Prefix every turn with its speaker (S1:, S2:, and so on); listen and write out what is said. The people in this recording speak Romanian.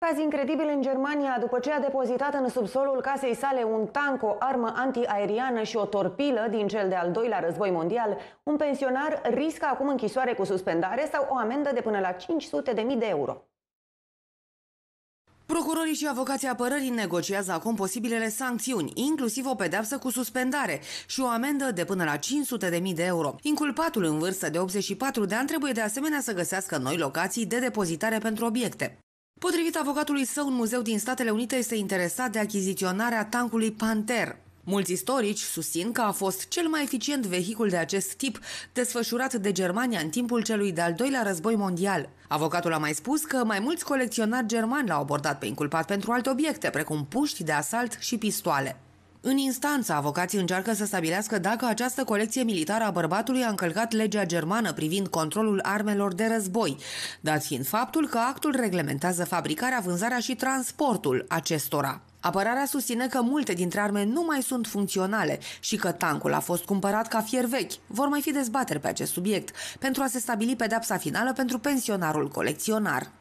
S1: Caz incredibil în Germania, după ce a depozitat în subsolul casei sale un tank, o armă antiaeriană și o torpilă din cel de-al doilea război mondial, un pensionar riscă acum închisoare cu suspendare sau o amendă de până la 500.000 de euro.
S2: Procurorii și avocații apărării negociază acum posibilele sancțiuni, inclusiv o pedeapsă cu suspendare și o amendă de până la 500.000 de euro. Inculpatul în vârstă de 84 de ani trebuie de asemenea să găsească noi locații de depozitare pentru obiecte. Potrivit avocatului său, un muzeu din Statele Unite este interesat de achiziționarea tancului Panther, Mulți istorici susțin că a fost cel mai eficient vehicul de acest tip desfășurat de Germania în timpul celui de-al doilea război mondial. Avocatul a mai spus că mai mulți colecționari germani l-au abordat pe inculpat pentru alte obiecte, precum puști de asalt și pistoale. În instanță, avocații încearcă să stabilească dacă această colecție militară a bărbatului a încălcat legea germană privind controlul armelor de război, dat fiind faptul că actul reglementează fabricarea, vânzarea și transportul acestora. Apărarea susține că multe dintre arme nu mai sunt funcționale și că tancul a fost cumpărat ca fier vechi. Vor mai fi dezbateri pe acest subiect pentru a se stabili pedapsa finală pentru pensionarul colecționar.